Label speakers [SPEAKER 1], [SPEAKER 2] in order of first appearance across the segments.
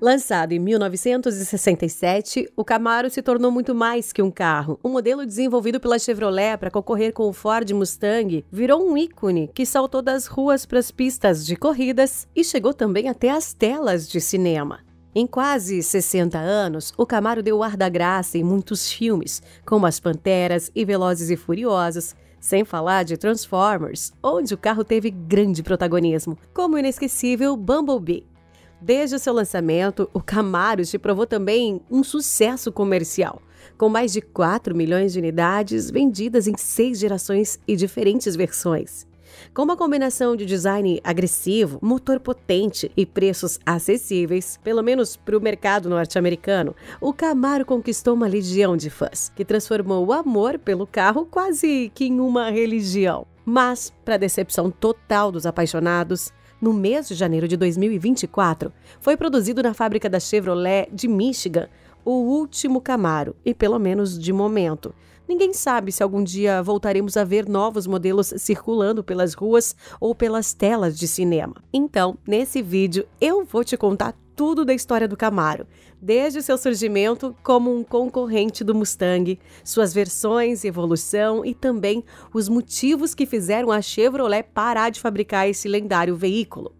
[SPEAKER 1] Lançado em 1967, o Camaro se tornou muito mais que um carro. Um modelo desenvolvido pela Chevrolet para concorrer com o Ford Mustang virou um ícone que saltou das ruas para as pistas de corridas e chegou também até as telas de cinema. Em quase 60 anos, o Camaro deu ar da graça em muitos filmes, como As Panteras e Velozes e Furiosos, sem falar de Transformers, onde o carro teve grande protagonismo, como o inesquecível Bumblebee. Desde o seu lançamento, o Camaro se provou também um sucesso comercial, com mais de 4 milhões de unidades vendidas em seis gerações e diferentes versões. Com uma combinação de design agressivo, motor potente e preços acessíveis, pelo menos para o mercado norte-americano, o Camaro conquistou uma legião de fãs, que transformou o amor pelo carro quase que em uma religião. Mas, para decepção total dos apaixonados, no mês de janeiro de 2024, foi produzido na fábrica da Chevrolet de Michigan o último Camaro, e pelo menos de momento. Ninguém sabe se algum dia voltaremos a ver novos modelos circulando pelas ruas ou pelas telas de cinema. Então, nesse vídeo, eu vou te contar tudo da história do Camaro, desde seu surgimento como um concorrente do Mustang, suas versões, evolução e também os motivos que fizeram a Chevrolet parar de fabricar esse lendário veículo.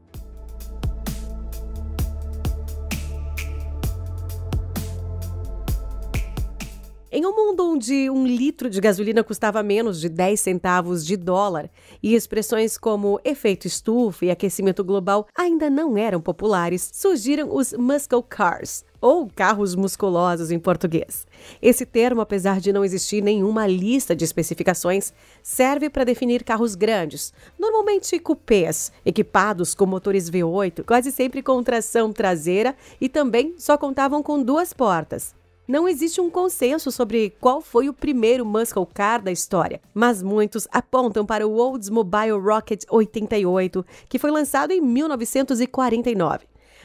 [SPEAKER 1] Em um mundo onde um litro de gasolina custava menos de 10 centavos de dólar e expressões como efeito estufa e aquecimento global ainda não eram populares, surgiram os muscle cars, ou carros musculosos em português. Esse termo, apesar de não existir nenhuma lista de especificações, serve para definir carros grandes, normalmente cupês, equipados com motores V8, quase sempre com tração traseira e também só contavam com duas portas. Não existe um consenso sobre qual foi o primeiro muscle car da história, mas muitos apontam para o Oldsmobile Rocket 88, que foi lançado em 1949.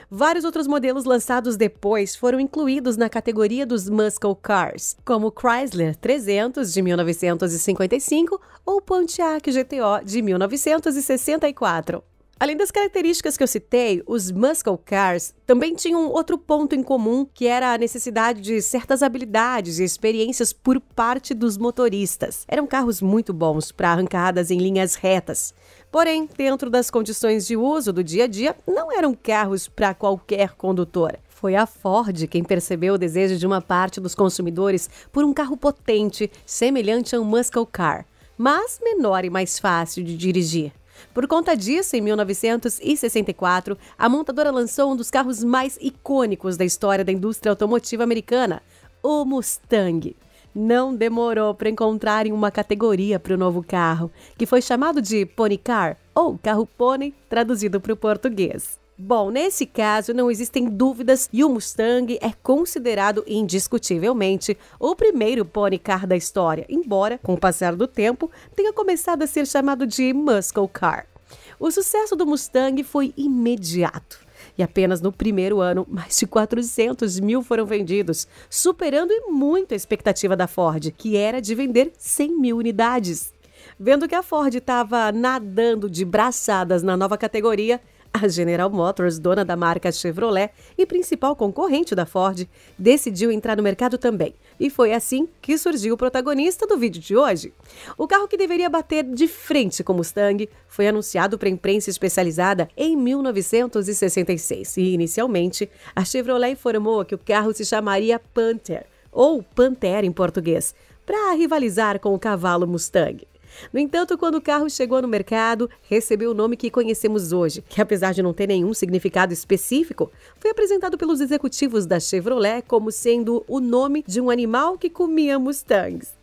[SPEAKER 1] Vários outros modelos lançados depois foram incluídos na categoria dos muscle cars, como o Chrysler 300 de 1955 ou o Pontiac GTO de 1964. Além das características que eu citei, os muscle cars também tinham outro ponto em comum, que era a necessidade de certas habilidades e experiências por parte dos motoristas. Eram carros muito bons para arrancadas em linhas retas. Porém, dentro das condições de uso do dia a dia, não eram carros para qualquer condutor. Foi a Ford quem percebeu o desejo de uma parte dos consumidores por um carro potente, semelhante a um muscle car, mas menor e mais fácil de dirigir. Por conta disso, em 1964, a montadora lançou um dos carros mais icônicos da história da indústria automotiva americana, o Mustang. Não demorou para encontrarem uma categoria para o novo carro, que foi chamado de Pony Car ou carro pônei traduzido para o português. Bom, nesse caso não existem dúvidas e o Mustang é considerado indiscutivelmente o primeiro pony car da história, embora, com o passar do tempo, tenha começado a ser chamado de muscle car. O sucesso do Mustang foi imediato. E apenas no primeiro ano, mais de 400 mil foram vendidos, superando e muito a expectativa da Ford, que era de vender 100 mil unidades. Vendo que a Ford estava nadando de braçadas na nova categoria, a General Motors, dona da marca Chevrolet e principal concorrente da Ford, decidiu entrar no mercado também. E foi assim que surgiu o protagonista do vídeo de hoje. O carro que deveria bater de frente com o Mustang foi anunciado para a imprensa especializada em 1966 e, inicialmente, a Chevrolet informou que o carro se chamaria Panther, ou Pantera em português, para rivalizar com o cavalo Mustang. No entanto, quando o carro chegou no mercado, recebeu o nome que conhecemos hoje, que apesar de não ter nenhum significado específico, foi apresentado pelos executivos da Chevrolet como sendo o nome de um animal que comia Mustangs.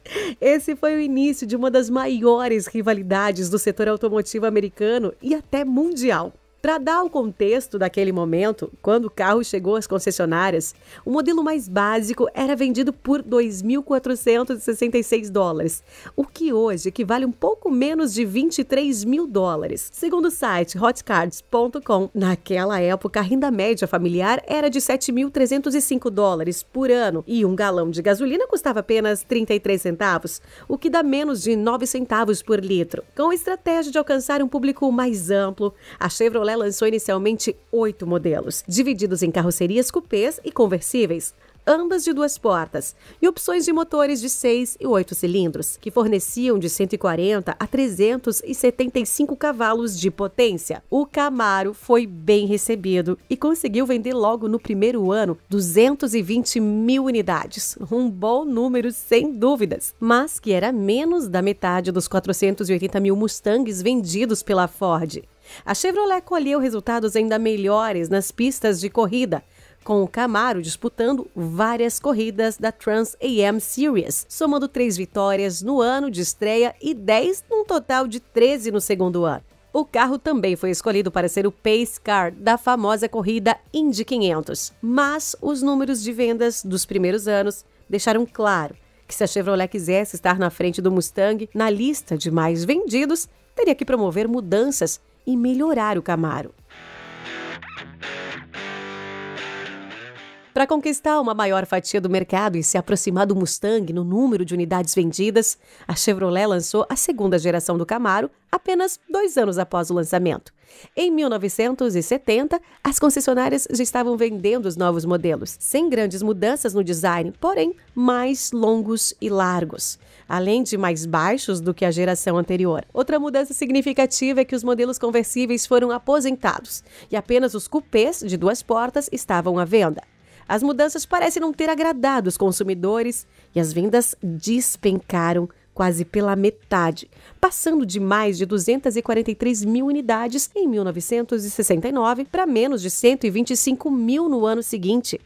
[SPEAKER 1] Esse foi o início de uma das maiores rivalidades do setor automotivo americano e até mundial. Para dar o contexto daquele momento, quando o carro chegou às concessionárias, o modelo mais básico era vendido por 2.466 dólares, o que hoje equivale um pouco menos de 23 mil dólares. Segundo o site hotcards.com, naquela época a renda média familiar era de 7.305 dólares por ano e um galão de gasolina custava apenas 33 centavos, o que dá menos de 9 centavos por litro. Com a estratégia de alcançar um público mais amplo, a Chevrolet lançou inicialmente oito modelos, divididos em carrocerias cupês e conversíveis, ambas de duas portas, e opções de motores de 6 e 8 cilindros, que forneciam de 140 a 375 cavalos de potência. O Camaro foi bem recebido e conseguiu vender logo no primeiro ano 220 mil unidades, um bom número sem dúvidas, mas que era menos da metade dos 480 mil Mustangs vendidos pela Ford. A Chevrolet colheu resultados ainda melhores nas pistas de corrida, com o Camaro disputando várias corridas da Trans AM Series, somando três vitórias no ano de estreia e 10 num total de 13 no segundo ano. O carro também foi escolhido para ser o pace car da famosa corrida Indy 500, mas os números de vendas dos primeiros anos deixaram claro que se a Chevrolet quisesse estar na frente do Mustang na lista de mais vendidos, teria que promover mudanças e melhorar o Camaro. Para conquistar uma maior fatia do mercado e se aproximar do Mustang no número de unidades vendidas, a Chevrolet lançou a segunda geração do Camaro apenas dois anos após o lançamento. Em 1970, as concessionárias já estavam vendendo os novos modelos, sem grandes mudanças no design, porém mais longos e largos, além de mais baixos do que a geração anterior. Outra mudança significativa é que os modelos conversíveis foram aposentados e apenas os cupês de duas portas estavam à venda. As mudanças parecem não ter agradado os consumidores e as vendas despencaram quase pela metade, passando de mais de 243 mil unidades em 1969 para menos de 125 mil no ano seguinte.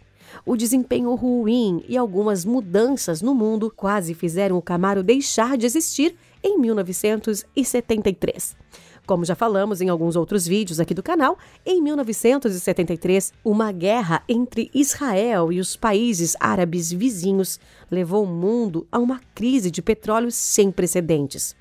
[SPEAKER 1] O desempenho ruim e algumas mudanças no mundo quase fizeram o Camaro deixar de existir em 1973. Como já falamos em alguns outros vídeos aqui do canal, em 1973, uma guerra entre Israel e os países árabes vizinhos levou o mundo a uma crise de petróleo sem precedentes.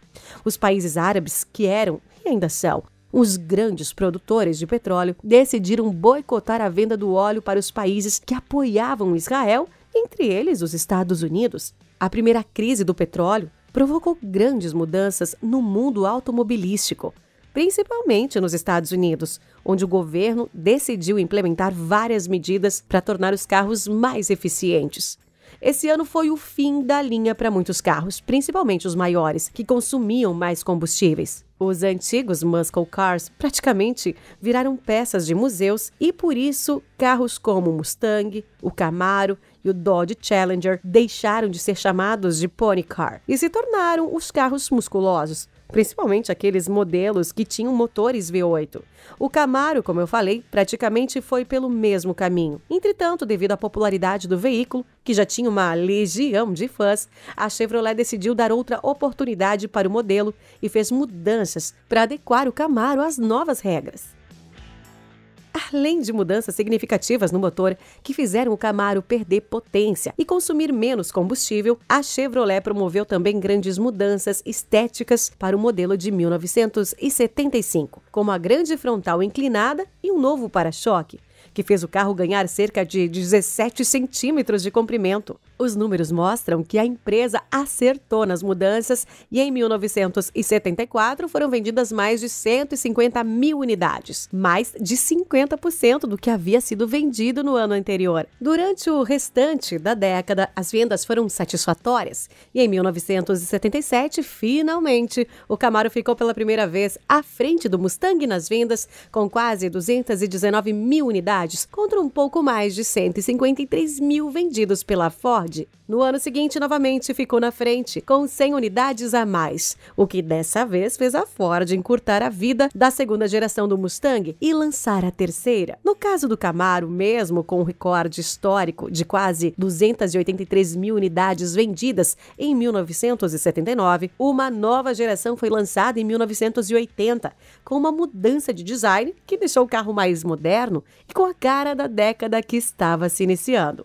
[SPEAKER 1] Os países árabes, que eram e ainda são os grandes produtores de petróleo, decidiram boicotar a venda do óleo para os países que apoiavam Israel, entre eles os Estados Unidos. A primeira crise do petróleo provocou grandes mudanças no mundo automobilístico principalmente nos Estados Unidos, onde o governo decidiu implementar várias medidas para tornar os carros mais eficientes. Esse ano foi o fim da linha para muitos carros, principalmente os maiores, que consumiam mais combustíveis. Os antigos muscle cars praticamente viraram peças de museus e por isso carros como o Mustang, o Camaro e o Dodge Challenger deixaram de ser chamados de pony car e se tornaram os carros musculosos, principalmente aqueles modelos que tinham motores V8. O Camaro, como eu falei, praticamente foi pelo mesmo caminho. Entretanto, devido à popularidade do veículo, que já tinha uma legião de fãs, a Chevrolet decidiu dar outra oportunidade para o modelo e fez mudanças para adequar o Camaro às novas regras além de mudanças significativas no motor que fizeram o Camaro perder potência e consumir menos combustível, a Chevrolet promoveu também grandes mudanças estéticas para o modelo de 1975, como a grande frontal inclinada e um novo para-choque, que fez o carro ganhar cerca de 17 centímetros de comprimento. Os números mostram que a empresa acertou nas mudanças e em 1974 foram vendidas mais de 150 mil unidades, mais de 50% do que havia sido vendido no ano anterior. Durante o restante da década, as vendas foram satisfatórias e em 1977, finalmente, o Camaro ficou pela primeira vez à frente do Mustang nas vendas, com quase 219 mil unidades contra um pouco mais de 153 mil vendidos pela Ford no ano seguinte, novamente ficou na frente, com 100 unidades a mais, o que dessa vez fez a Ford encurtar a vida da segunda geração do Mustang e lançar a terceira. No caso do Camaro, mesmo com um recorde histórico de quase 283 mil unidades vendidas em 1979, uma nova geração foi lançada em 1980, com uma mudança de design que deixou o carro mais moderno e com a cara da década que estava se iniciando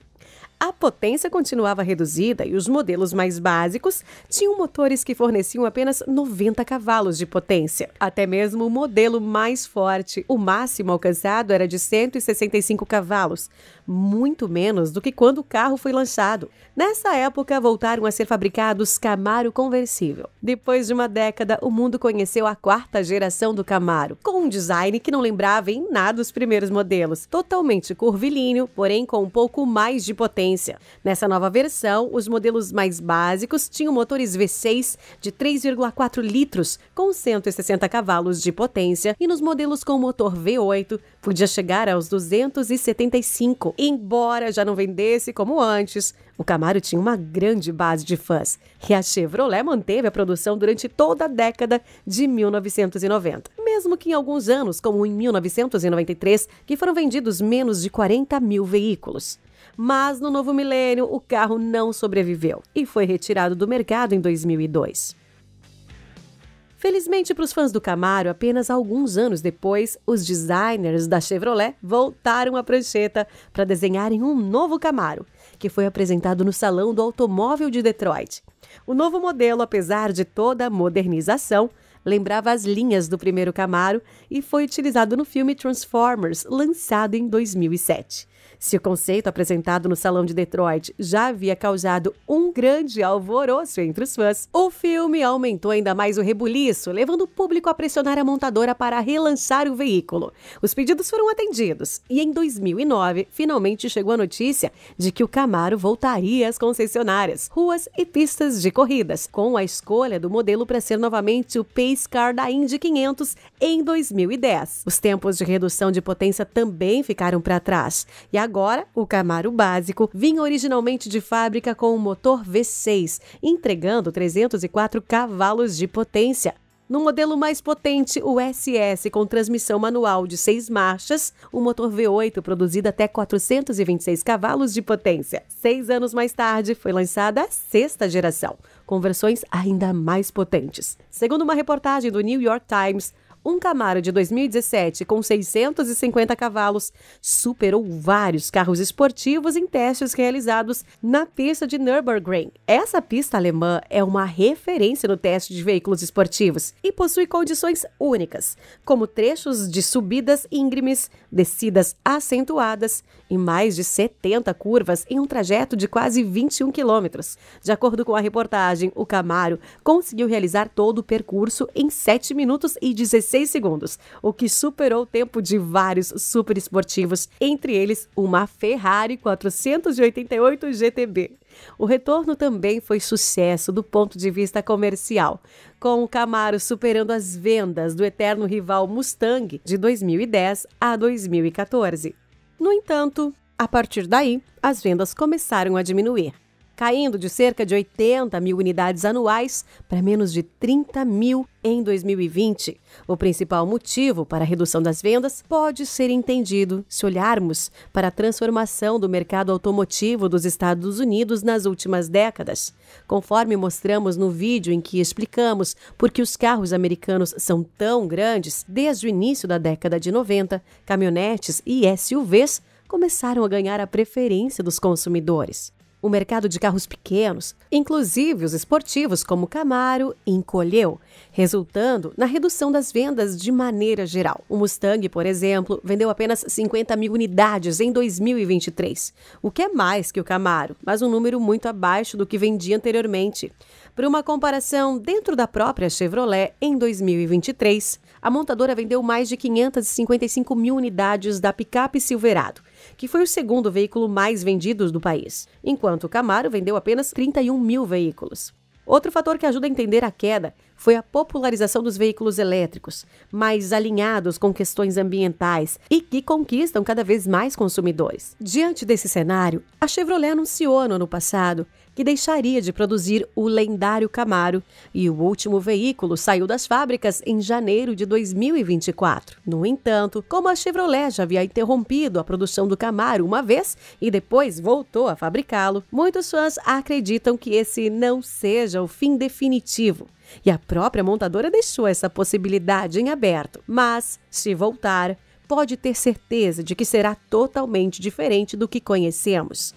[SPEAKER 1] a potência continuava reduzida e os modelos mais básicos tinham motores que forneciam apenas 90 cavalos de potência. Até mesmo o modelo mais forte, o máximo alcançado era de 165 cavalos, muito menos do que quando o carro foi lançado. Nessa época, voltaram a ser fabricados Camaro conversível. Depois de uma década, o mundo conheceu a quarta geração do Camaro, com um design que não lembrava em nada os primeiros modelos, totalmente curvilíneo, porém com um pouco mais de potência. Nessa nova versão, os modelos mais básicos tinham motores V6 de 3,4 litros, com 160 cavalos de potência, e nos modelos com motor V8, podia chegar aos 275. Embora já não vendesse como antes, o Camaro tinha uma grande base de fãs e a Chevrolet manteve a produção durante toda a década de 1990. Mesmo que em alguns anos, como em 1993, que foram vendidos menos de 40 mil veículos. Mas no novo milênio, o carro não sobreviveu e foi retirado do mercado em 2002. Felizmente para os fãs do Camaro, apenas alguns anos depois, os designers da Chevrolet voltaram à prancheta para desenharem um novo Camaro, que foi apresentado no Salão do Automóvel de Detroit. O novo modelo, apesar de toda a modernização, lembrava as linhas do primeiro Camaro e foi utilizado no filme Transformers, lançado em 2007. Se o conceito apresentado no Salão de Detroit já havia causado um grande alvoroço entre os fãs, o filme aumentou ainda mais o rebuliço, levando o público a pressionar a montadora para relançar o veículo. Os pedidos foram atendidos e em 2009 finalmente chegou a notícia de que o Camaro voltaria às concessionárias, ruas e pistas de corridas, com a escolha do modelo para ser novamente o Pace Car da Indy 500 em 2010. Os tempos de redução de potência também ficaram para trás e a agora, o Camaro básico vinha originalmente de fábrica com um motor V6, entregando 304 cavalos de potência. No modelo mais potente, o SS, com transmissão manual de seis marchas, o motor V8 produzido até 426 cavalos de potência. Seis anos mais tarde, foi lançada a sexta geração, com versões ainda mais potentes. Segundo uma reportagem do New York Times, um Camaro de 2017 com 650 cavalos superou vários carros esportivos em testes realizados na pista de Nürburgring. Essa pista alemã é uma referência no teste de veículos esportivos e possui condições únicas, como trechos de subidas íngremes, descidas acentuadas e mais de 70 curvas em um trajeto de quase 21 quilômetros. De acordo com a reportagem, o Camaro conseguiu realizar todo o percurso em 7 minutos e 16 seis segundos, o que superou o tempo de vários super esportivos, entre eles uma Ferrari 488 GTB. O retorno também foi sucesso do ponto de vista comercial, com o Camaro superando as vendas do eterno rival Mustang de 2010 a 2014. No entanto, a partir daí, as vendas começaram a diminuir caindo de cerca de 80 mil unidades anuais para menos de 30 mil em 2020. O principal motivo para a redução das vendas pode ser entendido se olharmos para a transformação do mercado automotivo dos Estados Unidos nas últimas décadas. Conforme mostramos no vídeo em que explicamos por que os carros americanos são tão grandes, desde o início da década de 90, caminhonetes e SUVs começaram a ganhar a preferência dos consumidores o mercado de carros pequenos, inclusive os esportivos como Camaro, encolheu, resultando na redução das vendas de maneira geral. O Mustang, por exemplo, vendeu apenas 50 mil unidades em 2023, o que é mais que o Camaro, mas um número muito abaixo do que vendia anteriormente. Para uma comparação, dentro da própria Chevrolet, em 2023, a montadora vendeu mais de 555 mil unidades da picape Silverado que foi o segundo veículo mais vendido do país, enquanto o Camaro vendeu apenas 31 mil veículos. Outro fator que ajuda a entender a queda foi a popularização dos veículos elétricos, mais alinhados com questões ambientais e que conquistam cada vez mais consumidores. Diante desse cenário, a Chevrolet anunciou no ano passado que deixaria de produzir o lendário Camaro, e o último veículo saiu das fábricas em janeiro de 2024. No entanto, como a Chevrolet já havia interrompido a produção do Camaro uma vez e depois voltou a fabricá-lo, muitos fãs acreditam que esse não seja o fim definitivo. E a própria montadora deixou essa possibilidade em aberto. Mas, se voltar, pode ter certeza de que será totalmente diferente do que conhecemos.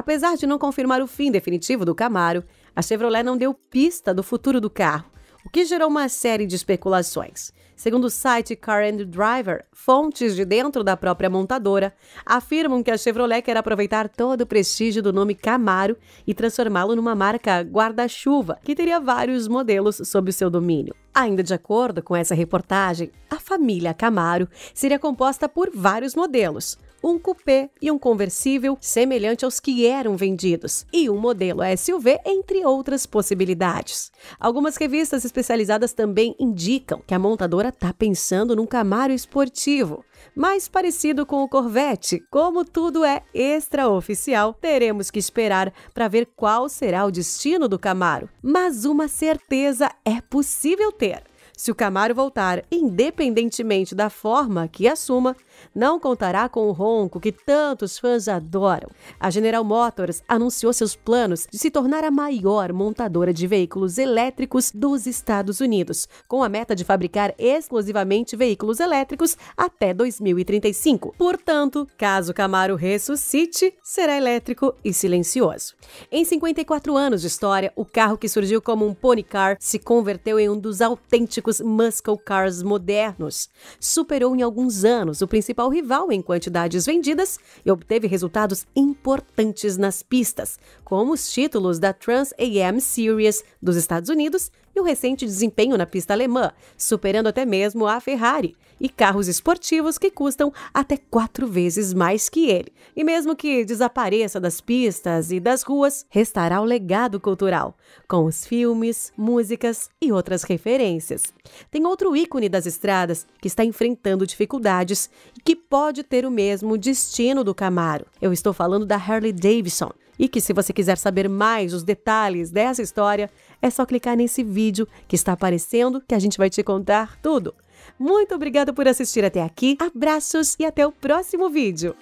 [SPEAKER 1] Apesar de não confirmar o fim definitivo do Camaro, a Chevrolet não deu pista do futuro do carro, o que gerou uma série de especulações. Segundo o site Car and Driver, fontes de dentro da própria montadora afirmam que a Chevrolet quer aproveitar todo o prestígio do nome Camaro e transformá-lo numa marca guarda-chuva, que teria vários modelos sob seu domínio. Ainda de acordo com essa reportagem, a família Camaro seria composta por vários modelos, um coupé e um conversível semelhante aos que eram vendidos, e um modelo SUV, entre outras possibilidades. Algumas revistas especializadas também indicam que a montadora está pensando num Camaro esportivo, mais parecido com o Corvette. Como tudo é extraoficial, teremos que esperar para ver qual será o destino do Camaro. Mas uma certeza é possível ter. Se o Camaro voltar, independentemente da forma que assuma, não contará com o ronco que tantos fãs adoram. A General Motors anunciou seus planos de se tornar a maior montadora de veículos elétricos dos Estados Unidos, com a meta de fabricar exclusivamente veículos elétricos até 2035. Portanto, caso Camaro ressuscite, será elétrico e silencioso. Em 54 anos de história, o carro que surgiu como um pony car se converteu em um dos autênticos muscle cars modernos. Superou em alguns anos o principal principal rival em quantidades vendidas e obteve resultados importantes nas pistas, como os títulos da Trans AM Series dos Estados Unidos e o recente desempenho na pista alemã, superando até mesmo a Ferrari, e carros esportivos que custam até quatro vezes mais que ele. E mesmo que desapareça das pistas e das ruas, restará o legado cultural, com os filmes, músicas e outras referências. Tem outro ícone das estradas que está enfrentando dificuldades e que pode ter o mesmo destino do Camaro. Eu estou falando da Harley Davidson, e que se você quiser saber mais os detalhes dessa história, é só clicar nesse vídeo que está aparecendo que a gente vai te contar tudo. Muito obrigada por assistir até aqui. Abraços e até o próximo vídeo.